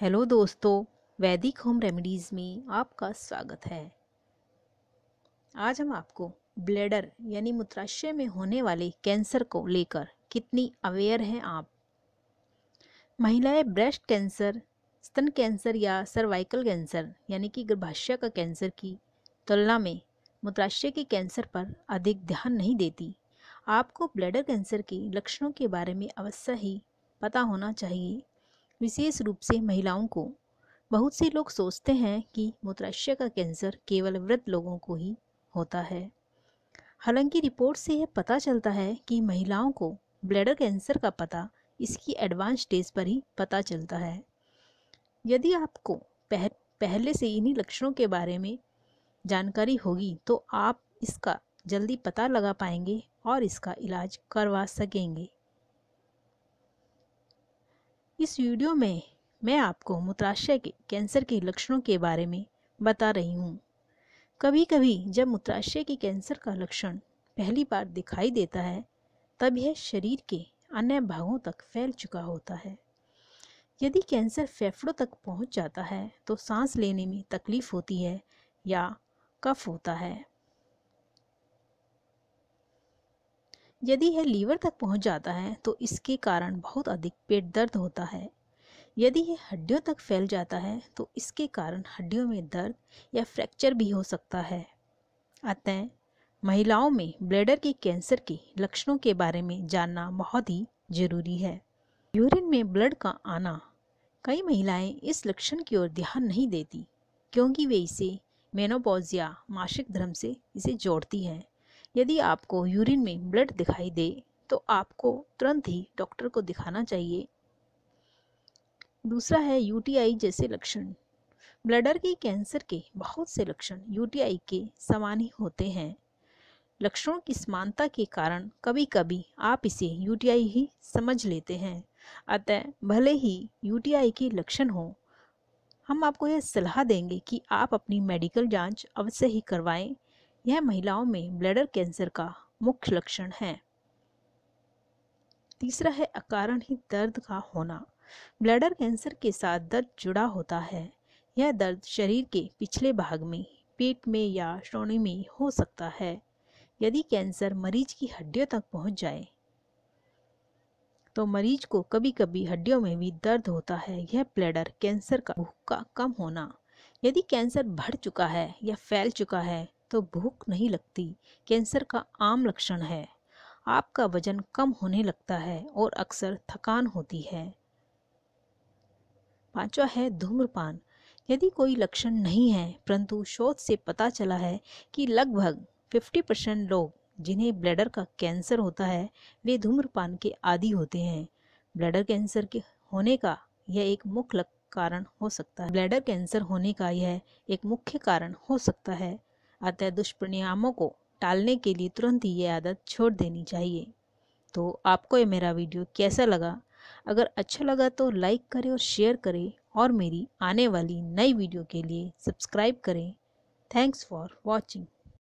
hello दोस्तों वैदिक home remedies में आपका स्वागत है आज हम आपको ब्लेडर यानी मूत्राशय में होने वाले कैंसर को लेकर कितनी अवेयर हैं आप महिलाएं ब्रेस्ट कैंसर स्तन कैंसर या सर्वाइकल कैंसर यानी कि गर्भाशय का कैंसर की तुलना में मूत्राशय के कैंसर पर अधिक ध्यान नहीं देती आपको ब्लैडर कैंसर के लक्षणों के बारे में अवश्य ही पता होना चाहिए विशेष रूप से महिलाओं को बहुत से लोग सोचते हैं कि मूत्राशय का कैंसर केवल वृद्ध लोगों को ही होता है हालांकि रिपोर्ट से यह पता चलता है कि महिलाओं को ब्लैडर कैंसर का पता इसकी एडवांस स्टेज पर ही पता चलता है यदि आपको पह, पहले से इन्हीं लक्षणों के बारे में जानकारी होगी तो आप इसका जल्दी पता लगा पाएंगे और इसका इलाज करवा सकेंगे इस वीडियो में मैं आपको मूत्राशय के कैंसर के लक्षणों के बारे में बता रही हूँ कभी कभी जब मूत्राशय के कैंसर का लक्षण पहली बार दिखाई देता है तब यह शरीर के अन्य भागों तक फैल चुका होता है यदि कैंसर फेफड़ों तक पहुंच जाता है तो सांस लेने में तकलीफ होती है या कफ होता है यदि यह लीवर तक पहुंच जाता है तो इसके कारण बहुत अधिक पेट दर्द होता है यदि यह हड्डियों तक फैल जाता है तो इसके कारण हड्डियों में दर्द या फ्रैक्चर भी हो सकता है अतः महिलाओं में ब्लैडर के कैंसर के लक्षणों के बारे में जानना बहुत ही जरूरी है यूरिन में ब्लड का आना कई महिलाएं इस लक्षण की ओर ध्यान नहीं देती क्योंकि वे इसे मेनोपॉज या मासिक धर्म से इसे जोड़ती हैं यदि आपको यूरिन में ब्लड दिखाई दे तो आपको तुरंत ही डॉक्टर को दिखाना चाहिए दूसरा है यूटीआई जैसे लक्षण ब्लडर की कैंसर के बहुत से लक्षण यूटीआई के समान ही होते हैं लक्षणों की समानता के कारण कभी कभी आप इसे यूटीआई ही समझ लेते हैं अतः भले ही यूटीआई के लक्षण हो हम आपको यह सलाह देंगे कि आप अपनी मेडिकल जांच अवश्य ही करवाएं यह महिलाओं में ब्लैडर कैंसर का मुख्य लक्षण है तीसरा है अकारण ही दर्द का होना ब्लैडर कैंसर के साथ दर्द जुड़ा होता है यह दर्द शरीर के पिछले भाग में पेट में या श्रोणी में हो सकता है यदि कैंसर मरीज की हड्डियों तक पहुंच जाए तो मरीज को कभी कभी हड्डियों में भी दर्द होता है यह ब्लैडर कैंसर का भूख का कम होना यदि कैंसर बढ़ चुका है या फैल चुका है तो भूख नहीं लगती कैंसर का आम लक्षण है आपका वजन कम होने लगता है और अक्सर थकान होती है पांचवा है धूम्रपान यदि कोई लक्षण नहीं है परंतु शोध से पता चला है कि लगभग 50 परसेंट लोग जिन्हें ब्लैडर का कैंसर होता है वे धूम्रपान के आदि होते हैं ब्लैडर कैंसर के होने का यह एक मुख्य कारण हो सकता है ब्लैडर कैंसर होने का यह एक मुख्य कारण हो सकता है अतः दुष्परिणामों को टालने के लिए तुरंत ही यह आदत छोड़ देनी चाहिए तो आपको ये मेरा वीडियो कैसा लगा अगर अच्छा लगा तो लाइक करें और शेयर करें और मेरी आने वाली नई वीडियो के लिए सब्सक्राइब करें थैंक्स फॉर वॉचिंग